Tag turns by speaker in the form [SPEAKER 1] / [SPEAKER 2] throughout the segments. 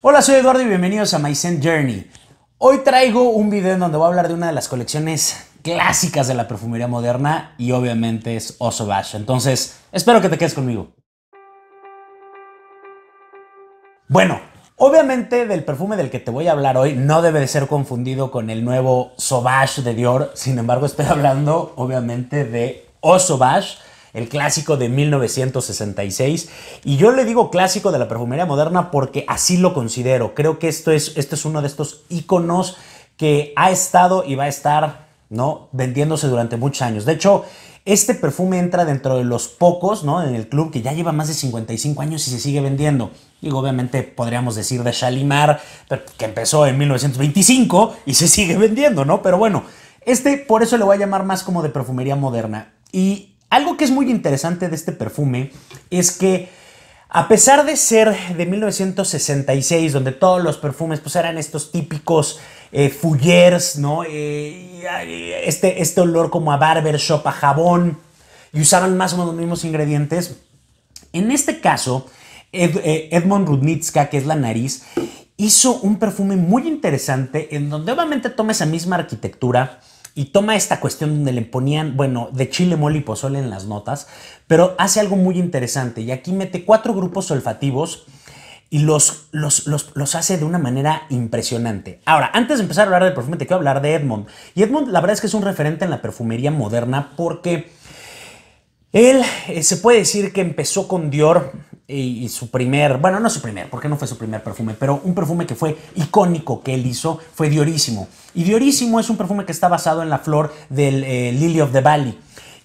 [SPEAKER 1] Hola, soy Eduardo y bienvenidos a My Journey. Hoy traigo un video en donde voy a hablar de una de las colecciones clásicas de la perfumería moderna y obviamente es Oso Bash. Entonces, espero que te quedes conmigo. Bueno, obviamente del perfume del que te voy a hablar hoy no debe de ser confundido con el nuevo Sauvage de Dior, sin embargo estoy hablando obviamente de Oso Bash, el clásico de 1966. Y yo le digo clásico de la perfumería moderna porque así lo considero. Creo que esto es, este es uno de estos iconos que ha estado y va a estar ¿no? vendiéndose durante muchos años. De hecho, este perfume entra dentro de los pocos ¿no? en el club que ya lleva más de 55 años y se sigue vendiendo. Y obviamente podríamos decir de Shalimar, que empezó en 1925 y se sigue vendiendo, ¿no? Pero bueno, este por eso le voy a llamar más como de perfumería moderna. Y algo que es muy interesante de este perfume es que a pesar de ser de 1966, donde todos los perfumes pues, eran estos típicos eh, ¿no? Eh, este, este, olor como a barbershop, a jabón, y usaban más o menos los mismos ingredientes. En este caso, eh, Edmond Rudnitska, que es la nariz, hizo un perfume muy interesante en donde obviamente toma esa misma arquitectura, y toma esta cuestión donde le ponían, bueno, de chile, mole y pozole en las notas, pero hace algo muy interesante y aquí mete cuatro grupos olfativos y los, los, hace de una manera impresionante. Ahora, antes de empezar a hablar del perfume, te quiero hablar de Edmond. Y Edmond, la verdad es que es un referente en la perfumería moderna porque él eh, se puede decir que empezó con Dior y, su primer, bueno, no su primer, porque no fue su primer perfume, pero un perfume que fue icónico que él hizo fue Diorísimo. Y Diorísimo es un perfume que está basado en la flor del eh, Lily of the Valley.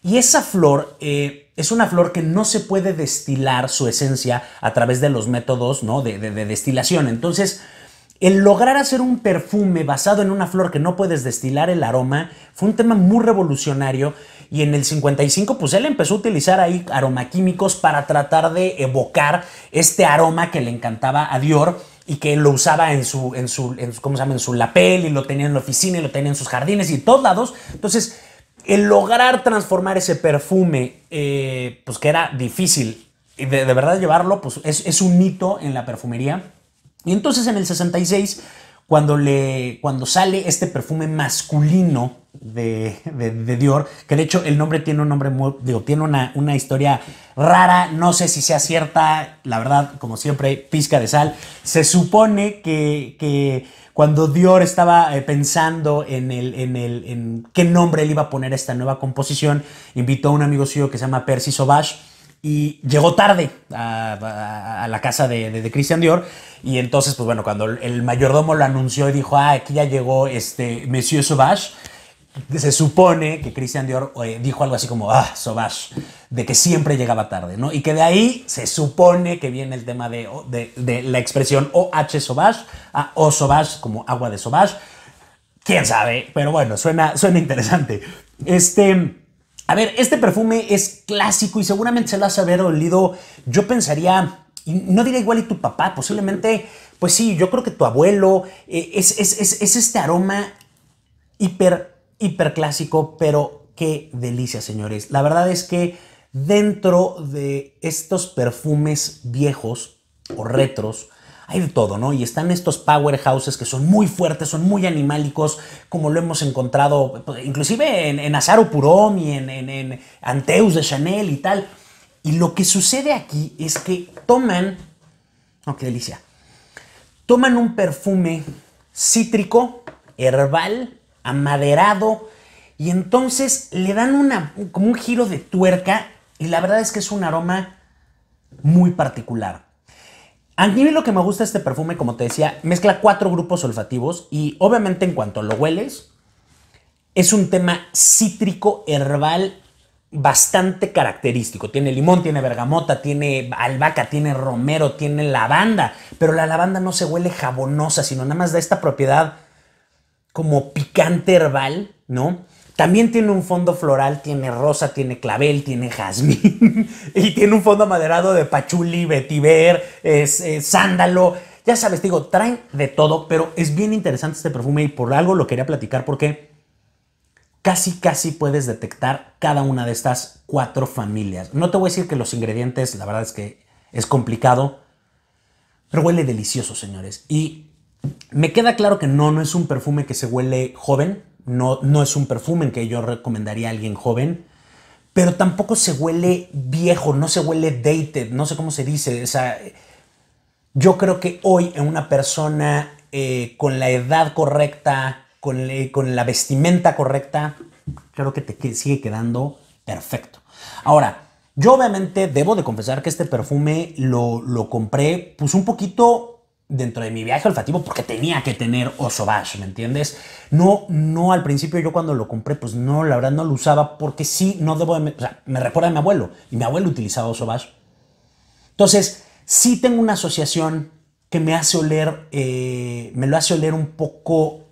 [SPEAKER 1] Y esa flor eh, es una flor que no se puede destilar su esencia a través de los métodos ¿no? de destilación. Entonces, el lograr hacer un perfume basado en una flor que no puedes destilar el aroma fue un tema muy revolucionario y en el 55 pues él empezó a utilizar ahí aromaquímicos para tratar de evocar este aroma que le encantaba a Dior y que lo usaba en su, su, ¿cómo se llama? En su lapel y lo tenía en la oficina y lo tenía en sus jardines y en todos lados. Entonces, el lograr transformar ese perfume, eh, pues que era difícil, y de, verdad llevarlo, pues es, es un hito en la perfumería y entonces en el 66, cuando, le, cuando sale este perfume masculino de, Dior, que de hecho el nombre tiene un nombre digo, tiene una, historia rara, no sé si sea cierta, la verdad, como siempre, pizca de sal. Se supone que, cuando Dior estaba eh, pensando en, el, en, el, qué nombre él iba a poner esta nueva composición, invitó a un amigo suyo que se llama Percy Sauvage, y llegó tarde a, la casa de, Christian Dior. Y entonces, pues bueno, cuando el mayordomo lo anunció y dijo, ah, aquí ya llegó este Monsieur Sauvage, se supone que Christian Dior eh, dijo algo así como, ah, Sauvage, de que siempre llegaba tarde, ¿no? Y que de ahí se supone que viene el tema de, la expresión OH Sauvage, a O Sauvage como agua de Sauvage. Quién sabe, pero bueno, suena, suena interesante. Este. A ver, este perfume es clásico y seguramente se lo has haber olido, yo pensaría, no diría igual y tu papá, posiblemente, pues sí, yo creo que tu abuelo, eh, es, es este aroma hiper, hiper clásico, pero qué delicia, señores. La verdad es que dentro de estos perfumes viejos o retros, hay de todo, ¿no? Y están estos powerhouses que son muy fuertes, son muy animálicos, como lo hemos encontrado pues, inclusive en, en Azaro y en, Anteus de Chanel y tal. Y lo que sucede aquí es que toman, oh, qué delicia, toman un perfume cítrico, herbal, amaderado, y entonces le dan una, como un giro de tuerca y la verdad es que es un aroma muy particular. A mí lo que me gusta este perfume, como te decía, mezcla cuatro grupos olfativos y obviamente en cuanto lo hueles, es un tema cítrico, herbal, bastante característico. Tiene limón, tiene bergamota, tiene albahaca, tiene romero, tiene lavanda, pero la lavanda no se huele jabonosa, sino nada más da esta propiedad como picante herbal, ¿no? También tiene un fondo floral, tiene rosa, tiene clavel, tiene jazmín y tiene un fondo maderado de pachuli, vetiver, es, eh, sándalo. Ya sabes, digo, traen de todo, pero es bien interesante este perfume y por algo lo quería platicar porque casi, casi puedes detectar cada una de estas cuatro familias. No te voy a decir que los ingredientes, la verdad es que es complicado, pero huele delicioso, señores. Y me queda claro que no, no es un perfume que se huele joven, no, no es un perfume que yo recomendaría a alguien joven, pero tampoco se huele viejo, no se huele dated, no sé cómo se dice. O sea, yo creo que hoy en una persona eh, con la edad correcta, con, la vestimenta correcta, creo que te sigue quedando perfecto. Ahora, yo obviamente debo de confesar que este perfume lo, lo compré pues un poquito dentro de mi viaje olfativo porque tenía que tener oso bash, ¿me entiendes? No, no, al principio yo cuando lo compré, pues no, la verdad no lo usaba porque sí, no debo de, o sea, me recuerda a mi abuelo y mi abuelo utilizaba bash. Entonces, sí tengo una asociación que me hace oler, eh, me lo hace oler un poco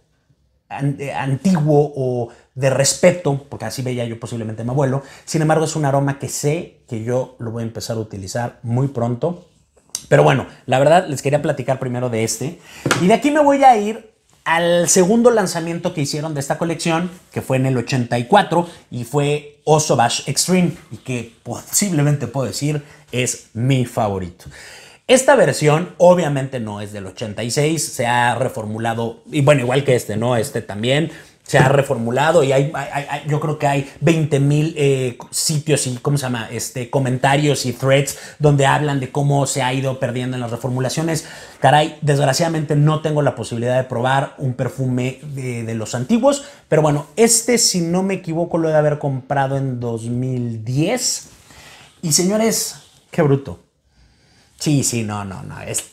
[SPEAKER 1] eh, antiguo o de respeto, porque así veía yo posiblemente a mi abuelo. Sin embargo, es un aroma que sé que yo lo voy a empezar a utilizar muy pronto pero bueno, la verdad les quería platicar primero de este. Y de aquí me voy a ir al segundo lanzamiento que hicieron de esta colección, que fue en el 84 y fue Oso Bash Extreme, y que posiblemente puedo decir es mi favorito. Esta versión obviamente no es del 86, se ha reformulado, y bueno, igual que este, ¿no? Este también se ha reformulado y hay, yo creo que hay 20 mil eh, sitios y, ¿cómo se llama? Este, comentarios y threads donde hablan de cómo se ha ido perdiendo en las reformulaciones. Caray, desgraciadamente no tengo la posibilidad de probar un perfume de, los antiguos, pero bueno, este, si no me equivoco, lo he de haber comprado en 2010. Y señores, qué bruto. Sí, sí, no, no, no. Es,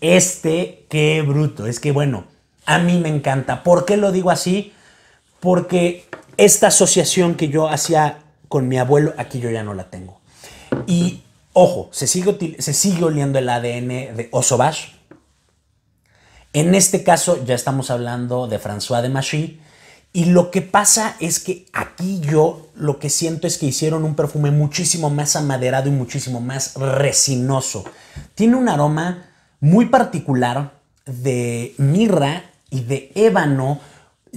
[SPEAKER 1] este, qué bruto. Es que bueno, a mí me encanta. ¿Por qué lo digo así? porque esta asociación que yo hacía con mi abuelo, aquí yo ya no la tengo. Y ojo, se sigue, se sigue oliendo el ADN de Osobash. En este caso ya estamos hablando de François de Machy. Y lo que pasa es que aquí yo lo que siento es que hicieron un perfume muchísimo más amaderado y muchísimo más resinoso. Tiene un aroma muy particular de mirra y de ébano,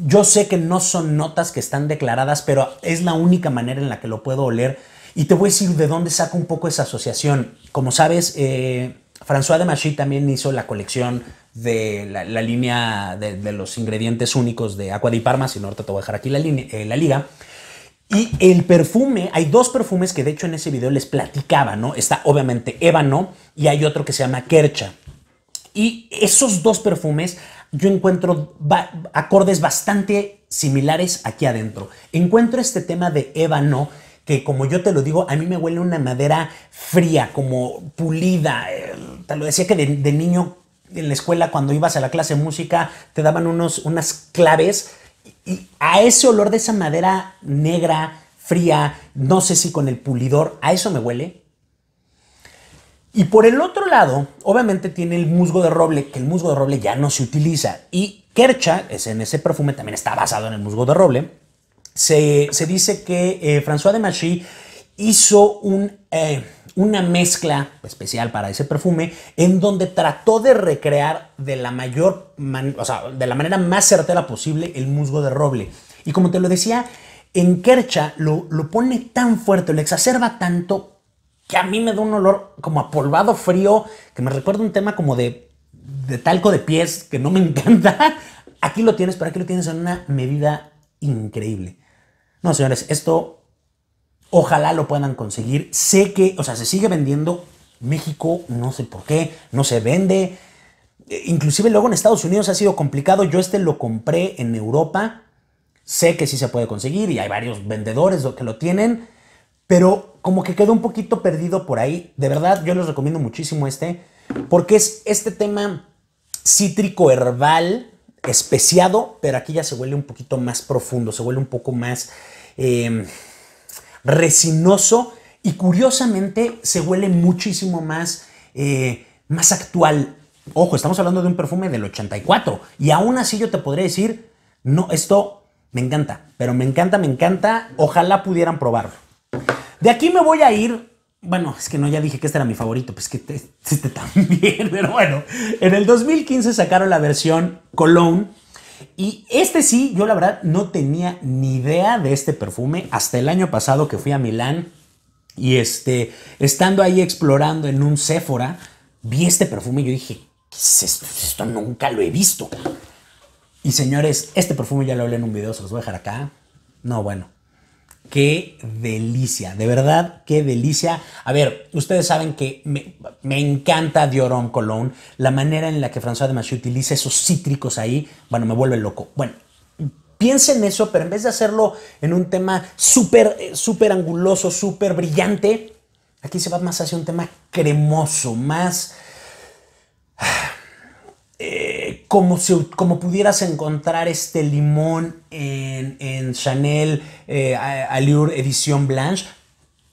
[SPEAKER 1] yo sé que no son notas que están declaradas, pero es la única manera en la que lo puedo oler. Y te voy a decir de dónde saco un poco esa asociación. Como sabes, eh, François de Machy también hizo la colección de la, línea de, los ingredientes únicos de Aqua di Parma, si no, te voy a dejar aquí la, eh, la liga. Y el perfume, hay dos perfumes que de hecho en ese video les platicaba, ¿no? Está obviamente ébano y hay otro que se llama Kercha. Y esos dos perfumes yo encuentro acordes bastante similares aquí adentro. Encuentro este tema de ébano que como yo te lo digo, a mí me huele una madera fría, como pulida. Eh, te lo decía que de, de niño en la escuela cuando ibas a la clase de música te daban unos, unas claves y a ese olor de esa madera negra, fría, no sé si con el pulidor, a eso me huele. Y por el otro lado, obviamente tiene el musgo de roble, que el musgo de roble ya no se utiliza. Y Kercha, es en ese perfume, también está basado en el musgo de roble. Se, dice que eh, François de Machy hizo un, eh, una mezcla especial para ese perfume en donde trató de recrear de la mayor, o sea, de la manera más certera posible el musgo de roble. Y como te lo decía, en Kercha lo, lo pone tan fuerte, lo exacerba tanto que a mí me da un olor como a polvado frío, que me recuerda un tema como de, talco de pies, que no me encanta. Aquí lo tienes, pero aquí lo tienes en una medida increíble. No, señores, esto ojalá lo puedan conseguir. Sé que, o sea, se sigue vendiendo. México, no sé por qué, no se vende. Eh, inclusive luego en Estados Unidos ha sido complicado. Yo este lo compré en Europa. Sé que sí se puede conseguir y hay varios vendedores que lo tienen pero como que quedó un poquito perdido por ahí. De verdad, yo les recomiendo muchísimo este, porque es este tema cítrico herbal, especiado, pero aquí ya se huele un poquito más profundo, se huele un poco más em, resinoso y curiosamente se huele muchísimo más, eh, más actual. Ojo, estamos hablando de un perfume del 84 y aún así yo te podría decir, no, esto me encanta, pero me encanta, me encanta, ojalá pudieran probarlo. De aquí me voy a ir. Bueno, es que no, ya dije que este era mi favorito, pues que este, también, pero bueno. En el 2015 sacaron la versión Cologne. Y este sí, yo la verdad no tenía ni idea de este perfume hasta el año pasado que fui a Milán y este, estando ahí explorando en un Sephora, vi este perfume y yo dije, ¿qué esto? Esto nunca lo he visto. Y señores, este perfume ya lo hablé en un video, se los voy a dejar acá. No, bueno, Qué delicia, de verdad, qué delicia. A ver, ustedes saben que me, encanta Dioron Cologne. la manera en la que François de utiliza esos cítricos ahí, bueno, me vuelve loco. Bueno, piensen eso, pero en vez de hacerlo en un tema súper, eh, súper anguloso, súper brillante, aquí se va más hacia un tema cremoso, más... Eh, como, como pudieras encontrar este limón en, Chanel eh, Allure Edición Blanche,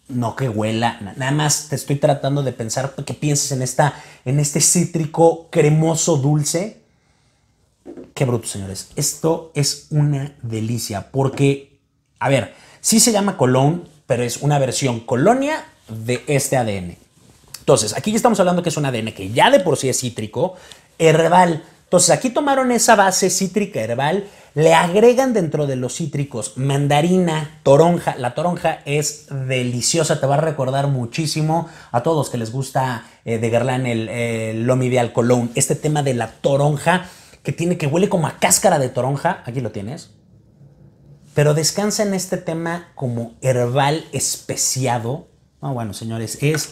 [SPEAKER 1] no que huela, nada más te estoy tratando de pensar que pienses en, esta, en este cítrico cremoso dulce. Qué bruto, señores. Esto es una delicia porque, a ver, sí se llama Cologne, pero es una versión colonia de este ADN. Entonces, aquí ya estamos hablando que es un ADN que ya de por sí es cítrico, herbal, entonces aquí tomaron esa base cítrica herbal, le agregan dentro de los cítricos mandarina, toronja. La toronja es deliciosa, te va a recordar muchísimo a todos que les gusta eh, de Guerlain el, Lomi de Alcolón. Este tema de la toronja que tiene que huele como a cáscara de toronja, aquí lo tienes. Pero descansa en este tema como herbal especiado. bueno, señores, es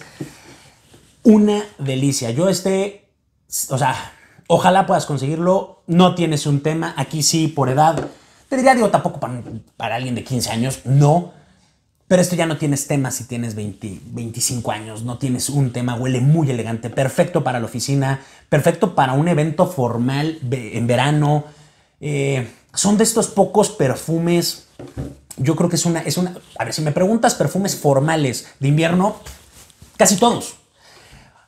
[SPEAKER 1] una delicia. Yo este, o sea, Ojalá puedas conseguirlo. No tienes un tema. Aquí sí, por edad. Te diría, digo, tampoco para, alguien de 15 años, no. Pero esto ya no tienes tema si tienes 20, 25 años, no tienes un tema, huele muy elegante, perfecto para la oficina, perfecto para un evento formal en verano. Eh, son de estos pocos perfumes, yo creo que es una, es una, a ver, si me preguntas perfumes formales de invierno, casi todos.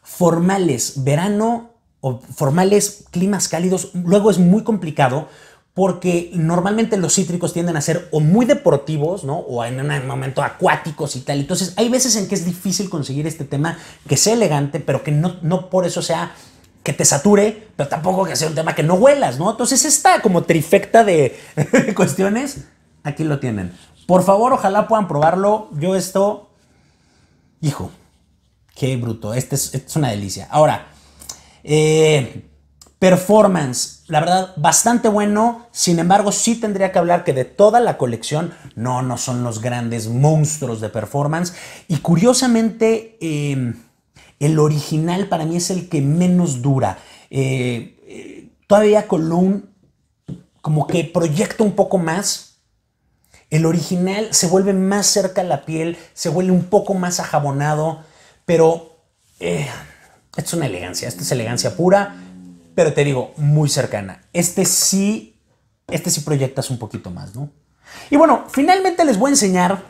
[SPEAKER 1] Formales, verano, formales, climas cálidos, luego es muy complicado porque normalmente los cítricos tienden a ser o muy deportivos, ¿no? O en un momento acuáticos y tal. Entonces hay veces en que es difícil conseguir este tema que sea elegante, pero que no, no por eso sea que te sature, pero tampoco que sea un tema que no huelas, ¿no? Entonces esta como trifecta de, cuestiones, aquí lo tienen. Por favor, ojalá puedan probarlo. Yo esto, hijo, qué bruto, este es una delicia. Ahora, eh, performance, la verdad, bastante bueno. Sin embargo, sí tendría que hablar que de toda la colección, no, no son los grandes monstruos de performance. Y curiosamente, em, el original para mí es el que menos dura. Eh, eh todavía Column como que proyecta un poco más. El original se vuelve más cerca a la piel, se vuelve un poco más ajabonado, pero... Eh, esto es una elegancia, esta es elegancia pura, pero te digo, muy cercana. Este sí, este sí proyectas un poquito más, ¿no? Y bueno, finalmente les voy a enseñar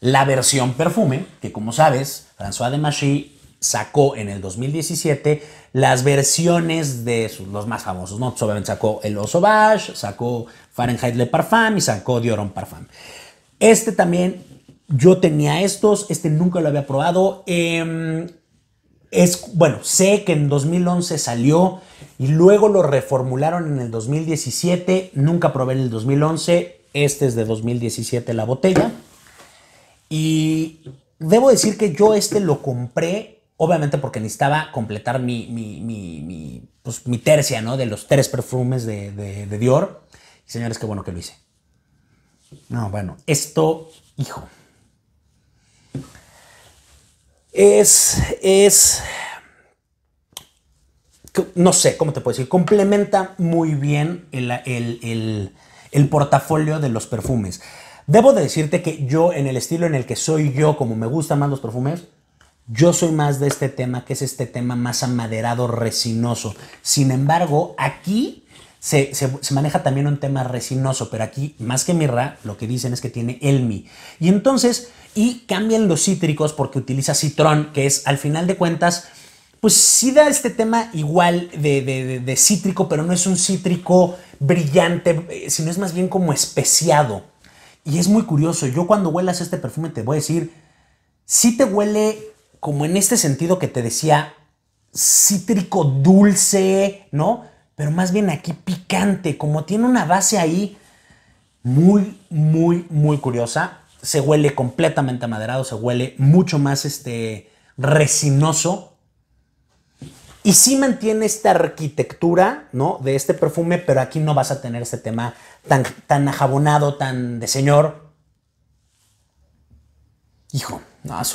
[SPEAKER 1] la versión perfume, que como sabes, François de Machy sacó en el 2017 las versiones de sus, los más famosos, ¿no? Obviamente sacó el Oso bash sacó Fahrenheit Le Parfum y sacó Dioron Parfum. Este también, yo tenía estos, este nunca lo había probado. Eh, es, bueno, sé que en 2011 salió y luego lo reformularon en el 2017, nunca probé en el 2011, este es de 2017 la botella. Y debo decir que yo este lo compré, obviamente porque necesitaba completar mi, mi, pues, tercia, ¿no? De los tres perfumes de, Dior. señores, qué bueno que lo hice. No, bueno, esto, hijo es, es, no sé, ¿cómo te puedo decir? Complementa muy bien el, el, el, el portafolio de los perfumes. Debo de decirte que yo, en el estilo en el que soy yo, como me gustan más los perfumes, yo soy más de este tema, que es este tema más amaderado, resinoso. Sin embargo, aquí se, maneja también un tema resinoso, pero aquí más que mirra, lo que dicen es que tiene elmi. Y entonces, y cambian los cítricos porque utiliza citrón, que es al final de cuentas, pues sí da este tema igual de, cítrico, pero no es un cítrico brillante, eh, sino es más bien como especiado. Y es muy curioso, yo cuando huelas este perfume te voy a decir, sí te huele como en este sentido que te decía, cítrico dulce, ¿no? pero más bien aquí picante, como tiene una base ahí muy, muy, muy curiosa. Se huele completamente maderado se huele mucho más este, resinoso. Y sí mantiene esta arquitectura, ¿no? De este perfume, pero aquí no vas a tener este tema tan, tan ajabonado, tan de señor. Hijo, no, es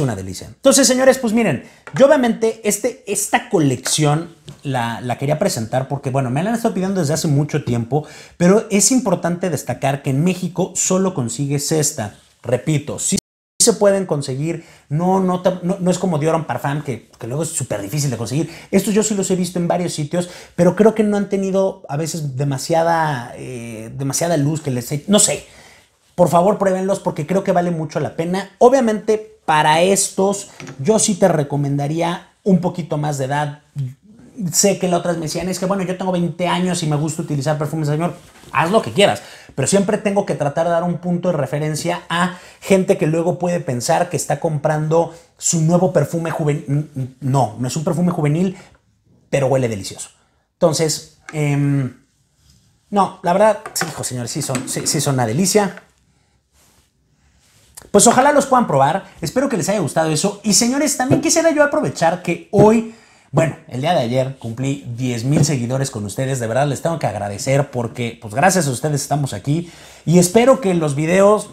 [SPEAKER 1] una, delicia. Entonces, señores, pues miren, yo obviamente este, esta colección la, quería presentar porque, bueno, me la han estado pidiendo desde hace mucho tiempo, pero es importante destacar que en México solo consigues esta. Repito, sí se pueden conseguir, no, no, no, es como Dioron Parfum, que, luego es súper difícil de conseguir. Estos yo sí los he visto en varios sitios, pero creo que no han tenido a veces demasiada, eh, demasiada luz que les... no sé, por favor, pruébenlos porque creo que vale mucho la pena. Obviamente, para estos, yo sí te recomendaría un poquito más de edad. Sé que la otras me decían, es que bueno, yo tengo 20 años y me gusta utilizar perfumes, señor. Haz lo que quieras, pero siempre tengo que tratar de dar un punto de referencia a gente que luego puede pensar que está comprando su nuevo perfume juvenil. No, no es un perfume juvenil, pero huele delicioso. Entonces, em, no, la verdad, sí, hijo señor, sí son, sí, sí son una delicia. Pues ojalá los puedan probar. Espero que les haya gustado eso. Y señores, también quisiera yo aprovechar que hoy... Bueno, el día de ayer cumplí 10 mil seguidores con ustedes. De verdad les tengo que agradecer porque, pues gracias a ustedes estamos aquí. Y espero que los videos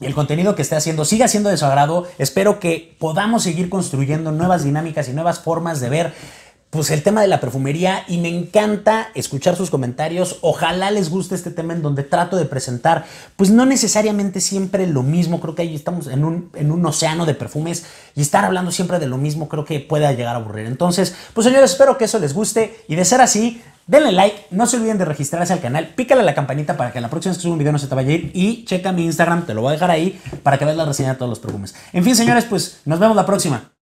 [SPEAKER 1] y el contenido que esté haciendo siga siendo de su agrado. Espero que podamos seguir construyendo nuevas dinámicas y nuevas formas de ver pues el tema de la perfumería y me encanta escuchar sus comentarios. Ojalá les guste este tema en donde trato de presentar, pues no necesariamente siempre lo mismo. Creo que ahí estamos en un, en un océano de perfumes y estar hablando siempre de lo mismo creo que pueda llegar a aburrir. Entonces, pues señores, espero que eso les guste y de ser así, denle like, no se olviden de registrarse al canal, pícale a la campanita para que la próxima vez que suba un video no se te vaya a ir y checa mi Instagram, te lo voy a dejar ahí para que veas la reseña de todos los perfumes. En fin, señores, pues nos vemos la próxima.